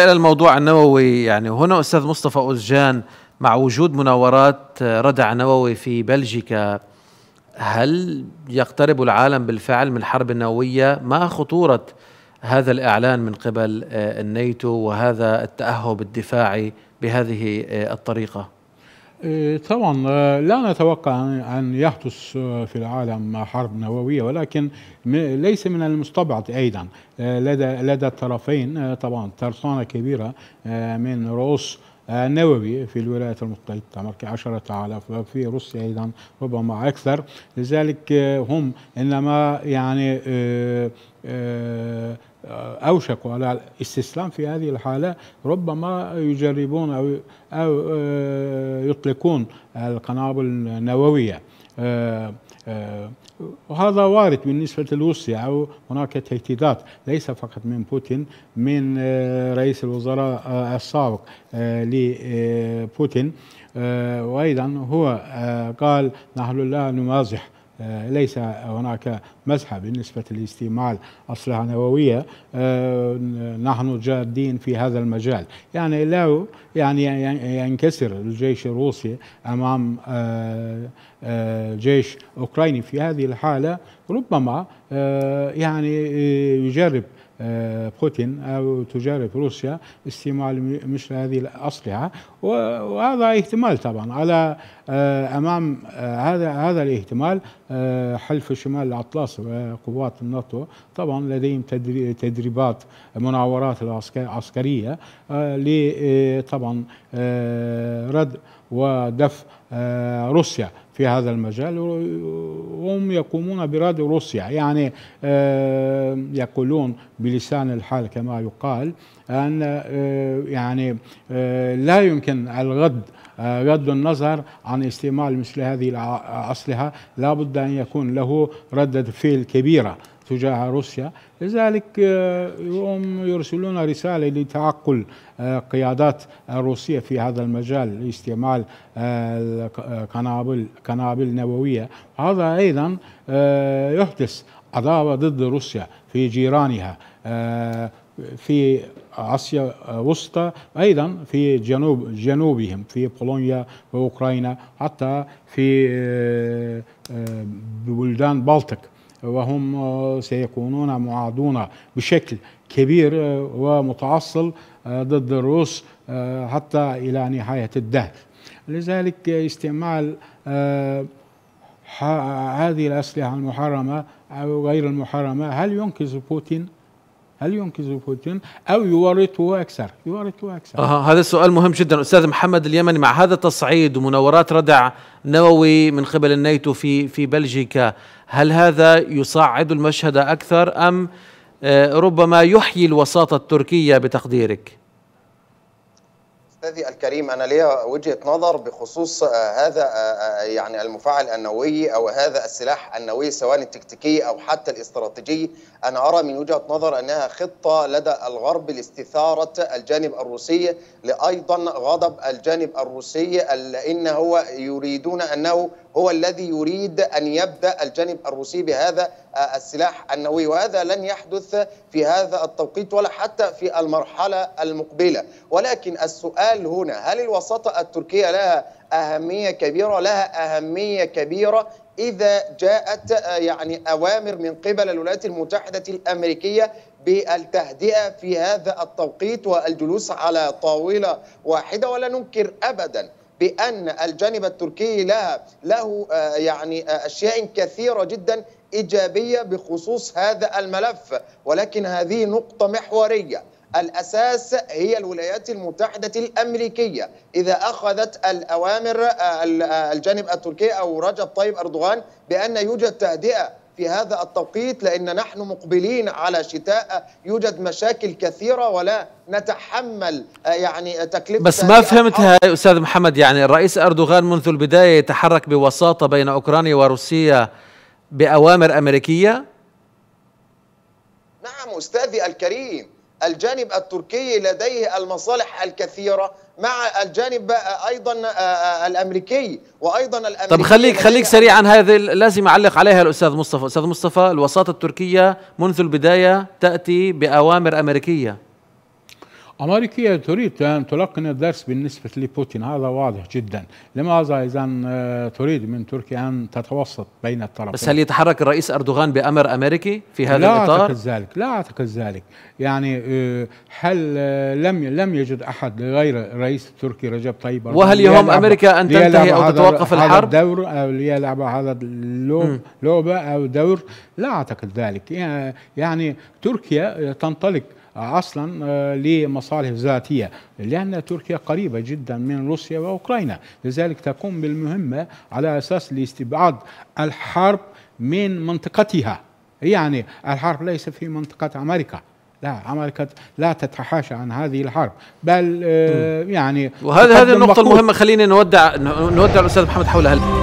إلى الموضوع النووي يعني هنا أستاذ مصطفى أوزجان مع وجود مناورات آه، ردع نووي في بلجيكا هل يقترب العالم بالفعل من حرب نووية؟ ما خطورة هذا الإعلان من قبل آه، الناتو وهذا التأهب الدفاعي بهذه آه، الطريقة؟ إيه، طبعا آه، لا نتوقع أن يحدث آه، في العالم حرب نووية ولكن ليس من المستبعد أيضا آه، لدى لدى الطرفين طبعا ترسانة كبيرة من رؤوس نووي في الولايات المتحدة الأمريكية 10000 وفي روسيا أيضا ربما أكثر لذلك هم إنما يعني آه، اوشكوا على الاستسلام في هذه الحالة ربما يجربون أو, أو آه، يطلقون القنابل النووية وهذا آه، وارد بالنسبة لروسيا أو هناك تهديدات ليس فقط من بوتين من رئيس الوزراء السابق لبوتين وأيضا هو قال نحن لا نمازح آه، ليس هناك مزحه بالنسبة لاستعمال أسلحة نووية آه، نحن جادين في هذا المجال يعني لو يعني ينكسر الجيش الروسي أمام آه، جيش أوكراني في هذه الحالة ربما يعني يجرب آه، بوتين أو تجارب روسيا استعمال مثل هذه الأسلحة وهذا احتمال طبعا على آه، أمام آه، هذا هذا الاحتمال حلف شمال الاطلس وقوات الناتو طبعا لديهم تدريبات مناورات العسكرية ل طبعا رد ودفع روسيا في هذا المجال وهم يقومون برد روسيا يعني آه، يقولون بلسان الحال كما يقال أن آه، يعني آه، لا يمكن الغد رد النظر عن استعمال مثل هذه الأسلحة لابد أن يكون له ردة فعل كبيرة تجاه روسيا لذلك هم آه، يرسلون رسالة لتعقل آه، قيادات الروسية في هذا المجال لاستعمال آه، قنابل قنابل نووية هذا أيضا يحدث عداوة ضد روسيا في جيرانها في آسيا وسطى أيضا في جنوب جنوبهم في بولونيا وأوكرانيا حتى في بلدان بلطيق وهم آه، سيكونون معادون بشكل كبير آه، ومتعصل آه، ضد الروس حتى إلى نهاية الدهر لذلك استعمال هذه الأسلحة المحرمة أو غير المحرمة هل ينقذ بوتين؟ هل ينقذ بوتين أو يورطه أكثر يورطه أكثر آه هذا السؤال مهم جدا أستاذ محمد اليمني مع هذا التصعيد ومناورات ردع نووي من قبل الناتو في في بلجيكا هل هذا يصعد المشهد أكثر أم آه، ربما يحيي الوساطة التركية بتقديرك أستاذي الكريم أنا ليا وجهة نظر بخصوص آه، هذا آه، آه، يعني المفاعل النووي أو هذا السلاح النووي سواء التكتيكي أو حتى الاستراتيجي أنا أرى من وجهة نظر أنها خطة لدى الغرب لاستثارة الجانب الروسي لأيضا غضب الجانب الروسي لأن هو يريدون أنه هو الذي يريد أن يبدأ الجانب الروسي بهذا السلاح النووي وهذا لن يحدث في هذا التوقيت ولا حتى في المرحلة المقبلة ولكن السؤال هل هنا هل الوساطة التركية لها أهمية كبيرة لها أهمية كبيرة إذا جاءت آه، يعني أوامر من قبل الولايات المتحدة الأمريكية بالتهدئة في هذا التوقيت والجلوس على طاولة واحدة ولا ننكر أبداً بأن الجانب التركي لها له آه، يعني آه، أشياء كثيرة جدا إيجابية بخصوص هذا الملف ولكن هذه نقطة محورية الأساس هي الولايات المتحدة الأمريكية إذا أخذت الأوامر آه، آه، الجانب التركي أو رجب طيب أردوغان بأن يوجد تهدئة في هذا التوقيت لأن نحن مقبلين على شتاء يوجد مشاكل كثيرة ولا نتحمل آه، يعني تكلفة بس ما فهمتها يا أستاذ محمد يعني الرئيس أردوغان منذ البداية يتحرك بوساطة بين أوكرانيا وروسيا بأوامر أمريكية؟ نعم أستاذي الكريم الجانب التركي لديه المصالح الكثيرة مع الجانب أيضا آه، آه، الأمريكي وأيضا الأمريكي طب خليك خليك سريعا هذه لازم أعلق عليها الأستاذ مصطفى أستاذ مصطفى الوساطة التركية منذ البداية تأتي بأوامر أمريكية أمريكية تريد أن تلقن الدرس بالنسبة لبوتين هذا واضح جدا لماذا إذا آه، تريد من تركيا أن تتوسط بين الطرفين بس هل يتحرك الرئيس أردوغان بأمر أمريكي في هذا لا الإطار؟ لا أعتقد ذلك لا أعتقد ذلك يعني آه، هل آه، لم لم يجد أحد غير الرئيس التركي رجب طيب أردوغان وهل يهم أمريكا أن تنتهي أو تتوقف الحرب؟ هذا الدور أو ليلعب هذا لعبة أو دور لا أعتقد ذلك يعني تركيا تنطلق اصلا آه، لمصالح ذاتيه لان تركيا قريبه جدا من روسيا واوكرانيا لذلك تقوم بالمهمه على اساس لاستبعاد الحرب من منطقتها يعني الحرب ليس في منطقه امريكا لا امريكا لا تتحاشى عن هذه الحرب بل آه، يعني وهذه هذه النقطه المهمه خلينا نودع نودع الاستاذ محمد حول حولها